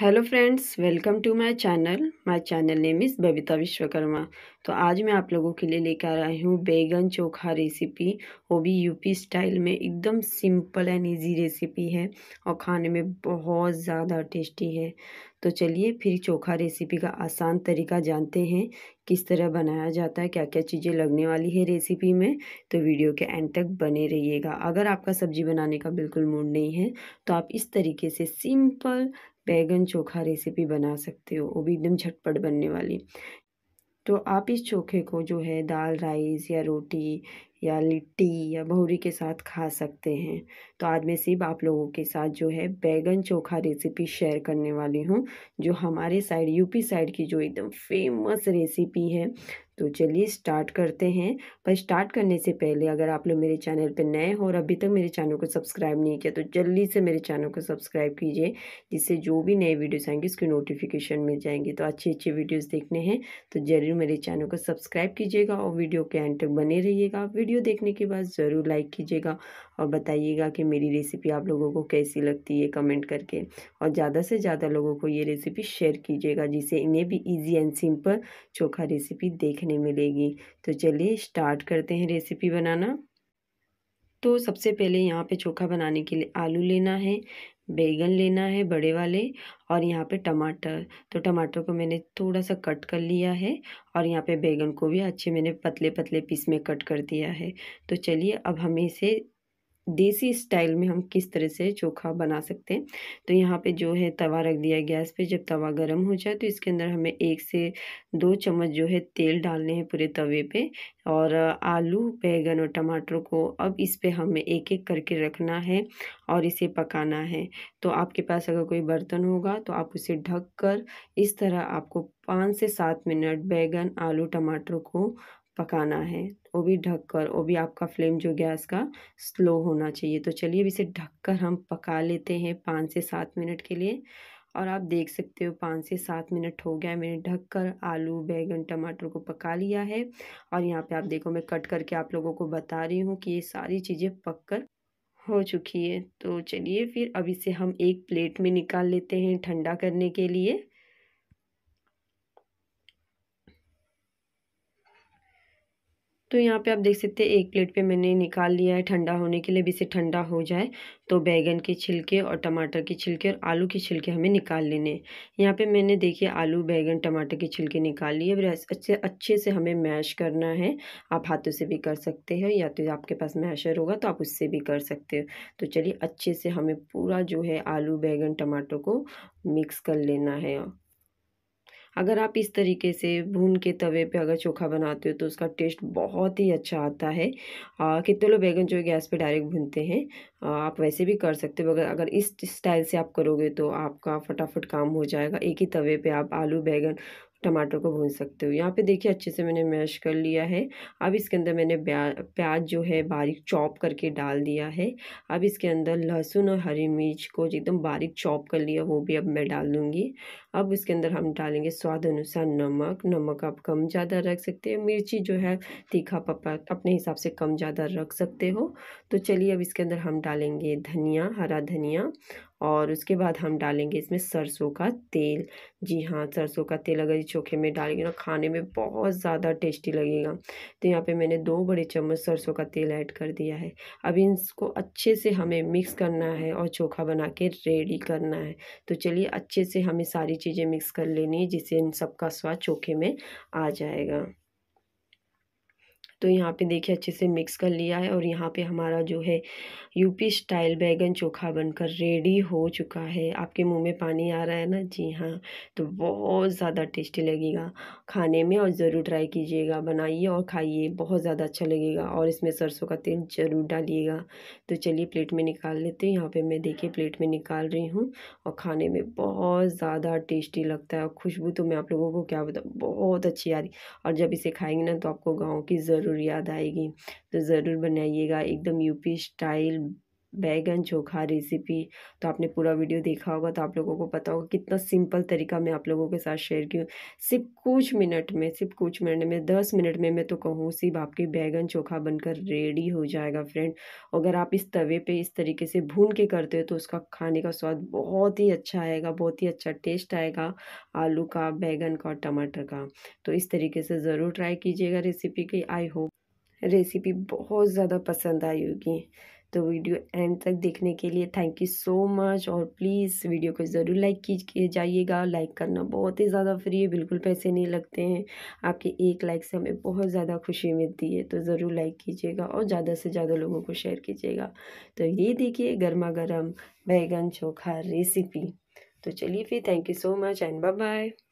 hello friends welcome to my channel my channel name is Babita Vishwakarma तो आज मैं आप लोगों के लिए लेकर आई हूँ बैगन चोखा रेसिपी वो भी यूपी स्टाइल में एकदम सिंपल एंड इजी रेसिपी है और खाने में बहुत ज़्यादा टेस्टी है तो चलिए फिर चोखा रेसिपी का आसान तरीका जानते हैं किस तरह बनाया जाता है क्या क्या चीज़ें लगने वाली है रेसिपी में तो वीडियो के एंड तक बने रहिएगा अगर आपका सब्जी बनाने का बिल्कुल मूड नहीं है तो आप इस तरीके से सिंपल बैगन चोखा रेसिपी बना सकते हो वो भी एकदम झटपट बनने वाली तो आप इस चोखे को जो है दाल राइस या रोटी या लिट्टी या भौरी के साथ खा सकते हैं तो आज मैं सिर्फ आप लोगों के साथ जो है बैगन चोखा रेसिपी शेयर करने वाली हूँ जो हमारे साइड यूपी साइड की जो एकदम फेमस रेसिपी है तो चलिए स्टार्ट करते हैं पर स्टार्ट करने से पहले अगर आप लोग मेरे चैनल पर नए हो और अभी तक मेरे चैनल को सब्सक्राइब नहीं किया तो जल्दी से मेरे चैनल को सब्सक्राइब कीजिए जिससे जो भी नए वीडियोस आएंगे उसकी नोटिफिकेशन मिल जाएंगे तो अच्छे अच्छे वीडियोस देखने हैं तो ज़रूर मेरे चैनल को सब्सक्राइब कीजिएगा और वीडियो के एंड तक बने रहिएगा वीडियो देखने के बाद ज़रूर लाइक कीजिएगा और बताइएगा कि मेरी रेसिपी आप लोगों को कैसी लगती है कमेंट करके और ज़्यादा से ज़्यादा लोगों को ये रेसिपी शेयर कीजिएगा जिससे इन्हें भी easy and simple chokha recipe देखने मिलेगी तो चलिए स्टार्ट करते हैं रेसिपी बनाना तो सबसे पहले यहाँ पे चोखा बनाने के लिए आलू लेना है बैगन लेना है बड़े वाले और यहाँ पे टमाटर तो टमाटर को मैंने थोड़ा सा कट कर लिया है और यहाँ पे बैगन को भी अच्छे मैंने पतले पतले पीस में कट कर दिया है तो चलिए अब हमें इसे देसी स्टाइल में हम किस तरह से चोखा बना सकते हैं तो यहाँ पे जो है तवा रख दिया गैस पे जब तवा गर्म हो जाए तो इसके अंदर हमें एक से दो चम्मच जो है तेल डालने हैं पूरे तवे पे और आलू बैगन और टमाटर को अब इस पे हमें एक एक करके रखना है और इसे पकाना है तो आपके पास अगर कोई बर्तन होगा तो आप उसे ढक कर इस तरह आपको पाँच से सात मिनट बैगन आलू टमाटर को पकाना है वो भी ढककर वो भी आपका फ्लेम जो गैस का स्लो होना चाहिए तो चलिए अब इसे ढककर हम पका लेते हैं पाँच से सात मिनट के लिए और आप देख सकते हो पाँच से सात मिनट हो गया मैंने ढक कर आलू बैगन टमाटर को पका लिया है और यहाँ पे आप देखो मैं कट करके आप लोगों को बता रही हूँ कि ये सारी चीज़ें पक कर हो चुकी है तो चलिए फिर अब इसे हम एक प्लेट में निकाल लेते हैं ठंडा करने के लिए तो यहाँ पे आप देख सकते हैं एक प्लेट पे मैंने निकाल लिया है ठंडा होने के लिए भी इसे ठंडा हो जाए तो बैगन के छिलके और टमाटर के छिलके और आलू के छिलके हमें निकाल लेने यहाँ पे मैंने देखिए आलू बैगन टमाटर के छिलके निकाल लिए अब अच्छे अच्छे से हमें मैश करना है आप हाथों से भी कर सकते हो या तो आपके पास मैशर होगा तो आप उससे भी कर सकते हो तो चलिए अच्छे से हमें पूरा जो है आलू बैगन टमाटर को मिक्स कर लेना है अगर आप इस तरीके से भून के तवे पे अगर चोखा बनाते हो तो उसका टेस्ट बहुत ही अच्छा आता है कितने लोग बैगन जो गैस पे डायरेक्ट भूनते हैं आप वैसे भी कर सकते हो अगर अगर इस स्टाइल से आप करोगे तो आपका फटाफट काम हो जाएगा एक ही तवे पे आप आलू बैगन टमाटर को भून सकते हो यहाँ पे देखिए अच्छे से मैंने मैश कर लिया है अब इसके अंदर मैंने प्याज जो है बारीक चॉप करके डाल दिया है अब इसके अंदर लहसुन और हरी मिर्च को एकदम बारीक चॉप कर लिया वो भी अब मैं डाल दूँगी अब इसके अंदर हम डालेंगे स्वाद अनुसार नमक नमक आप कम ज़्यादा रख सकते हैं मिर्ची जो है तीखा पपा अपने हिसाब से कम ज़्यादा रख सकते हो तो चलिए अब इसके अंदर हम डालेंगे धनिया हरा धनिया और उसके बाद हम डालेंगे इसमें सरसों का तेल जी हाँ सरसों का तेल अगर चोखे में डालेंगे ना खाने में बहुत ज़्यादा टेस्टी लगेगा तो यहाँ पे मैंने दो बड़े चम्मच सरसों का तेल ऐड कर दिया है अब इसको अच्छे से हमें मिक्स करना है और चोखा बना के रेडी करना है तो चलिए अच्छे से हमें सारी चीज़ें मिक्स कर लेनी है जिससे इन सबका स्वाद चोखे में आ जाएगा तो यहाँ पे देखिए अच्छे से मिक्स कर लिया है और यहाँ पे हमारा जो है यूपी स्टाइल बैगन चोखा बनकर रेडी हो चुका है आपके मुंह में पानी आ रहा है ना जी हाँ तो बहुत ज़्यादा टेस्टी लगेगा खाने में और ज़रूर ट्राई कीजिएगा बनाइए और खाइए बहुत ज़्यादा अच्छा लगेगा और इसमें सरसों का तेल ज़रूर डालिएगा तो चलिए प्लेट में निकाल लेते हैं यहाँ पर मैं देखिए प्लेट में निकाल रही हूँ और खाने में बहुत ज़्यादा टेस्टी लगता है और खुशबू तो मैं आप लोगों को क्या बताऊँ बहुत अच्छी आ रही और जब इसे खाएंगे ना तो आपको गाँव की ज़रूर ज़रूर याद आएगी तो ज़रूर बनाइएगा एकदम यूपी स्टाइल बैगन चोखा रेसिपी तो आपने पूरा वीडियो देखा होगा तो आप लोगों को पता होगा कितना सिंपल तरीका मैं आप लोगों के साथ शेयर की हूँ सिर्फ कुछ मिनट में सिर्फ कुछ मिनट में दस मिनट में मैं तो कहूँ सिर्फ आपके बैगन चोखा बनकर रेडी हो जाएगा फ्रेंड अगर आप इस तवे पर इस तरीके से भून के करते हो तो उसका खाने का स्वाद बहुत ही अच्छा आएगा बहुत ही अच्छा टेस्ट आएगा आलू का बैगन का और टमाटर का तो इस तरीके से ज़रूर ट्राई कीजिएगा रेसिपी की आई होप रेसिपी बहुत ज़्यादा पसंद आई होगी तो वीडियो एंड तक देखने के लिए थैंक यू सो मच और प्लीज़ वीडियो को ज़रूर लाइक कीजिए जाइएगा लाइक करना बहुत ही ज़्यादा फ्री है बिल्कुल पैसे नहीं लगते हैं आपके एक लाइक से हमें बहुत ज़्यादा खुशी मिलती है तो ज़रूर लाइक कीजिएगा और ज़्यादा से ज़्यादा लोगों को शेयर कीजिएगा तो ये देखिए गर्मा गर्म बैगन चोखा रेसिपी तो चलिए फिर thank you so much and bye bye